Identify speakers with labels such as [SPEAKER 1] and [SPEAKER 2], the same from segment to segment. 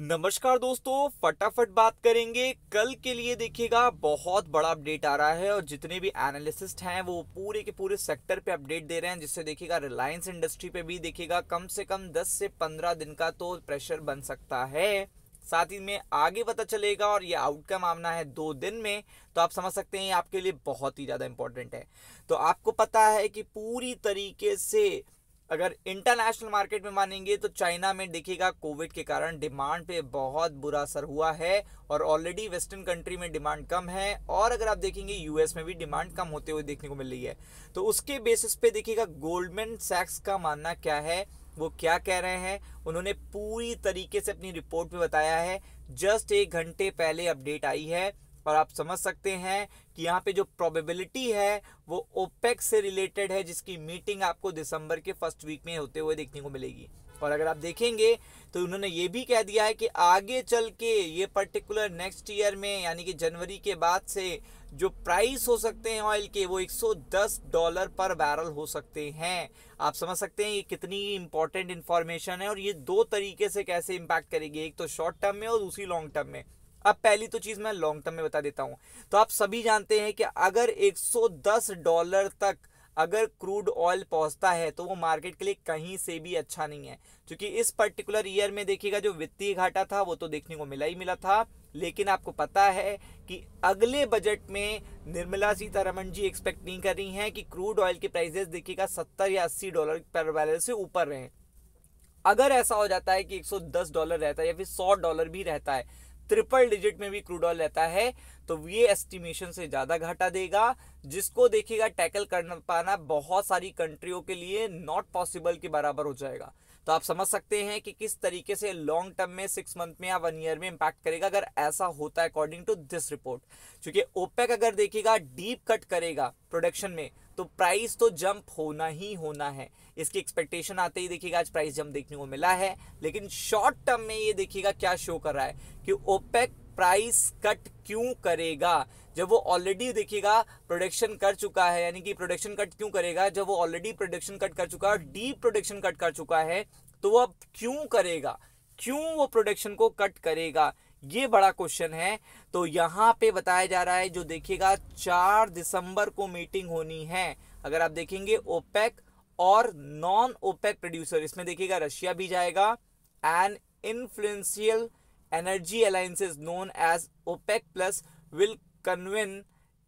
[SPEAKER 1] नमस्कार दोस्तों फटाफट बात करेंगे कल के लिए देखिएगा बहुत बड़ा अपडेट आ रहा है और जितने भी एनालिसिस्ट हैं वो पूरे के पूरे सेक्टर पे अपडेट दे रहे हैं जिससे देखिएगा रिलायंस इंडस्ट्री पे भी देखिएगा कम से कम 10 से 15 दिन का तो प्रेशर बन सकता है साथ ही में आगे पता चलेगा और ये आउटकम आना है दो दिन में तो आप समझ सकते हैं ये आपके लिए बहुत ही ज़्यादा इंपॉर्टेंट है तो आपको पता है कि पूरी तरीके से अगर इंटरनेशनल मार्केट में मानेंगे तो चाइना में देखिएगा कोविड के कारण डिमांड पे बहुत बुरा असर हुआ है और ऑलरेडी वेस्टर्न कंट्री में डिमांड कम है और अगर आप देखेंगे यूएस में भी डिमांड कम होते हुए देखने को मिल रही है तो उसके बेसिस पे देखिएगा गोल्डमैन सैक्स का मानना क्या है वो क्या कह रहे हैं उन्होंने पूरी तरीके से अपनी रिपोर्ट में बताया है जस्ट एक घंटे पहले अपडेट आई है और आप समझ सकते हैं कि यहाँ पे जो प्रोबेबिलिटी है वो ओपेक से रिलेटेड है जिसकी मीटिंग आपको दिसंबर के फर्स्ट वीक में होते हुए देखने को मिलेगी और अगर आप देखेंगे तो उन्होंने ये भी कह दिया है कि आगे चल के ये पर्टिकुलर नेक्स्ट ईयर में यानी कि जनवरी के बाद से जो प्राइस हो सकते हैं ऑयल के वो 110 डॉलर पर बैरल हो सकते हैं आप समझ सकते हैं ये कितनी इंपॉर्टेंट इन्फॉर्मेशन है और ये दो तरीके से कैसे इम्पैक्ट करेगी एक तो शॉर्ट टर्म में और दूसरी लॉन्ग टर्म में अब पहली तो चीज़ मैं लॉन्ग टर्म में बता देता हूं तो आप सभी जानते हैं कि अगर 110 डॉलर तक अगर क्रूड ऑयल पहुंचता है तो वो मार्केट के लिए कहीं से भी अच्छा नहीं है क्योंकि इस पर्टिकुलर ईयर में देखिएगा जो वित्तीय घाटा था वो तो देखने को मिला ही मिला था लेकिन आपको पता है कि अगले बजट में निर्मला सीतारमन जी एक्सपेक्ट नहीं कर रही हैं कि क्रूड ऑयल के प्राइसेस देखिएगा सत्तर या अस्सी डॉलर पर बैरल से ऊपर रहे अगर ऐसा हो जाता है कि 110 डॉलर रहता है या फिर 100 डॉलर भी रहता है ट्रिपल डिजिट में भी क्रूड ऑयल रहता है तो ये एस्टिमेशन से ज़्यादा घाटा देगा जिसको देखिएगा टैकल कर पाना बहुत सारी कंट्रियों के लिए नॉट पॉसिबल के बराबर हो जाएगा तो आप समझ सकते हैं कि किस तरीके से लॉन्ग टर्म में सिक्स मंथ में या वन ईयर में इंपैक्ट करेगा अगर ऐसा होता है अकॉर्डिंग टू दिस रिपोर्ट क्योंकि ओपेक अगर देखिएगा डीप कट करेगा प्रोडक्शन में तो प्राइस तो जंप होना ही होना है इसकी एक्सपेक्टेशन आते ही देखिएगा आज प्राइस जम देखने को मिला है लेकिन शॉर्ट टर्म में ये देखिएगा क्या शो कर रहा है कि ओपेक प्राइस कट क्यों करेगा जब वो ऑलरेडी देखिएगा प्रोडक्शन कर चुका है यानी कि प्रोडक्शन कट क्यों करेगा जब वो ऑलरेडी प्रोडक्शन कट कर चुका है और प्रोडक्शन कट कर चुका है तो वो अब क्यों करेगा क्यों वो प्रोडक्शन को कट करेगा ये बड़ा क्वेश्चन है तो यहाँ पे बताया जा रहा है जो देखिएगा चार दिसंबर को मीटिंग होनी है अगर आप देखेंगे ओपेक और नॉन ओपेक प्रोड्यूसर इसमें देखिएगा रशिया भी जाएगा and influential energy alliances known as OPEC plus will convene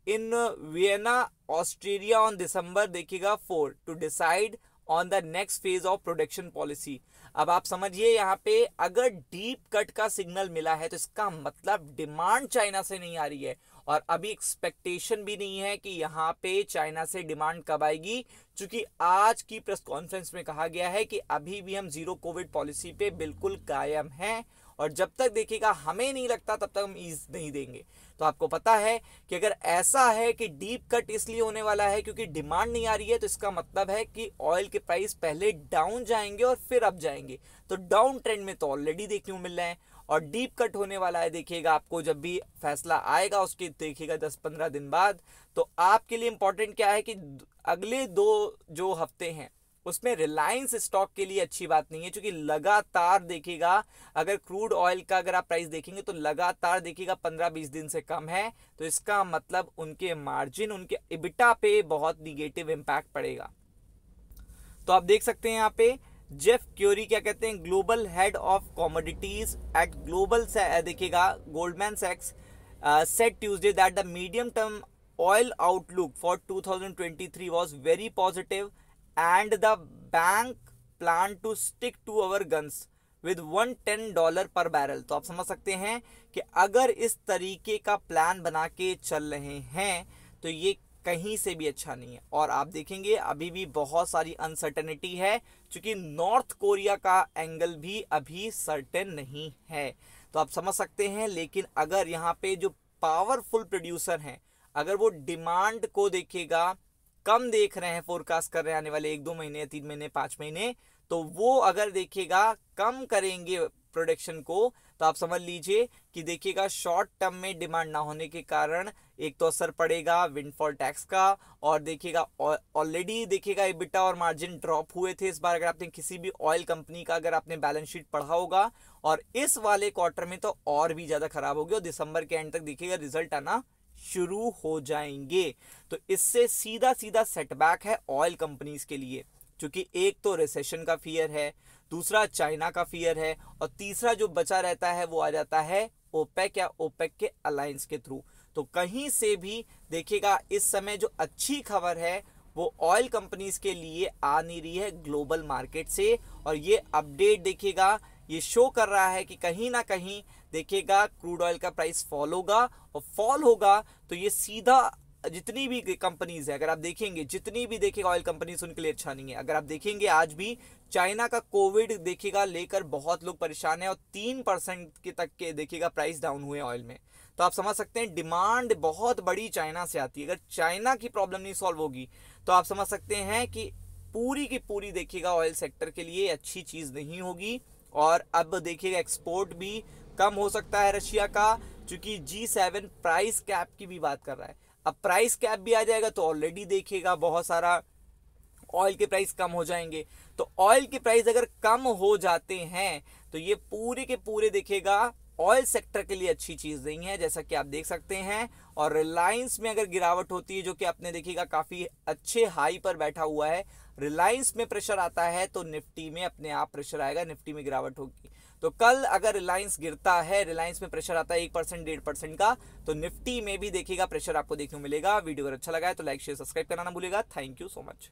[SPEAKER 1] in Vienna Australia on December देखिएगा four to decide on the next phase of production policy अब आप समझिए यहाँ पे अगर डीप कट का सिग्नल मिला है तो इसका मतलब डिमांड चाइना से नहीं आ रही है और अभी एक्सपेक्टेशन भी नहीं है कि यहाँ पे चाइना से डिमांड कब आएगी चूंकि आज की प्रेस कॉन्फ्रेंस में कहा गया है कि अभी भी हम जीरो कोविड पॉलिसी पे बिल्कुल कायम हैं और जब तक देखिएगा हमें नहीं लगता तब तक हम ईज नहीं देंगे तो आपको पता है कि अगर ऐसा है कि डीप कट इसलिए होने वाला है क्योंकि डिमांड नहीं आ रही है तो इसका मतलब है कि ऑयल के प्राइस पहले डाउन जाएंगे और फिर अप जाएंगे तो डाउन ट्रेंड में तो ऑलरेडी देखने को मिल रहे हैं और डीप कट होने वाला है देखिएगा आपको जब भी फैसला आएगा उसके देखिएगा दस पंद्रह दिन बाद तो आपके लिए इम्पोर्टेंट क्या है कि अगले दो जो हफ्ते हैं उसमें रिलायंस स्टॉक के लिए अच्छी बात नहीं है क्योंकि लगातार देखिएगा अगर क्रूड ऑयल का अगर आप प्राइस देखेंगे तो लगातार देखिएगा पंद्रह बीस दिन से कम है तो इसका मतलब उनके मार्जिन उनके इबिटा पे बहुत निगेटिव इम्पैक्ट पड़ेगा तो आप देख सकते हैं यहाँ पे जेफ क्योरी क्या कहते हैं global head of commodities at global देखिएगा गोल्डमैन सेक्स said Tuesday that the medium term oil outlook for 2023 very positive and the bank plan to stick to our guns with one ten dollar per barrel तो आप समझ सकते हैं कि अगर इस तरीके का प्लान बना के चल रहे हैं तो ये कहीं से भी अच्छा नहीं है और आप देखेंगे अभी भी बहुत सारी अनसर्टेनिटी है क्योंकि नॉर्थ कोरिया का एंगल भी अभी सर्टेन नहीं है तो आप समझ सकते हैं लेकिन अगर यहाँ पे जो पावरफुल प्रोड्यूसर हैं अगर वो डिमांड को देखेगा कम देख रहे हैं फोरकास्ट कर रहे हैं आने वाले एक दो महीने तीन महीने पाँच महीने तो वो अगर देखेगा कम करेंगे प्रोडक्शन को तो आप समझ लीजिए कि देखिएगा शॉर्ट टर्म में डिमांड ना होने के कारण एक तो असर पड़ेगा विंडफॉल टैक्स का और देखिएगा ऑलरेडी देखिएगा इबिटा और मार्जिन ड्रॉप हुए थे इस बार अगर आपने किसी भी ऑयल कंपनी का अगर आपने बैलेंस शीट पढ़ा होगा और इस वाले क्वार्टर में तो और भी ज़्यादा खराब होगी और दिसंबर के एंड तक देखिएगा रिजल्ट आना शुरू हो जाएंगे तो इससे सीधा सीधा सेटबैक है ऑयल कंपनीज के लिए क्योंकि एक तो रिसेशन का फियर है दूसरा चाइना का फियर है और तीसरा जो बचा रहता है वो आ जाता है ओपेक या ओपेक के अलायंस के थ्रू तो कहीं से भी देखिएगा इस समय जो अच्छी खबर है वो ऑयल कंपनीज के लिए आ नहीं रही है ग्लोबल मार्केट से और ये अपडेट देखिएगा ये शो कर रहा है कि कहीं ना कहीं देखिएगा क्रूड ऑयल का प्राइस फॉल होगा और फॉल होगा तो ये सीधा जितनी भी कंपनीज है अगर आप देखेंगे जितनी भी देखेगा ऑयल कंपनीज उनके लिए अच्छा नहीं है अगर आप देखेंगे आज भी चाइना का कोविड देखेगा लेकर बहुत लोग परेशान है और तीन परसेंट के तक के देखेगा प्राइस डाउन हुए ऑयल में तो आप समझ सकते हैं डिमांड बहुत बड़ी चाइना से आती है अगर चाइना की प्रॉब्लम नहीं सॉल्व होगी तो आप समझ सकते हैं कि पूरी की पूरी देखिएगा ऑयल सेक्टर के लिए अच्छी चीज़ नहीं होगी और अब देखिएगा एक्सपोर्ट भी कम हो सकता है रशिया का क्योंकि जी सेवन प्राइस कैप की भी बात कर रहा है अब प्राइस कैप भी आ जाएगा तो ऑलरेडी देखिएगा बहुत सारा ऑयल के प्राइस कम हो जाएंगे तो ऑयल के प्राइस अगर कम हो जाते हैं तो ये पूरे के पूरे देखेगा ऑयल सेक्टर के लिए अच्छी चीज नहीं है जैसा कि आप देख सकते हैं और रिलायंस में अगर गिरावट होती है जो कि आपने देखिएगा काफी अच्छे हाई पर बैठा हुआ है रिलायंस में प्रेशर आता है तो निफ्टी में अपने आप प्रेशर आएगा निफ्टी में गिरावट होगी तो कल अगर रिलायंस गिरता है रिलायंस में प्रेशर आता है एक परसेंट डेढ़ परसेंट का तो निफ्टी में भी देखिएगा प्रेशर आपको देखने को मिलेगा वीडियो अगर अच्छा लगा है तो लाइक शेयर सब्सक्राइब कराना भूलेगा थैंक यू सो मच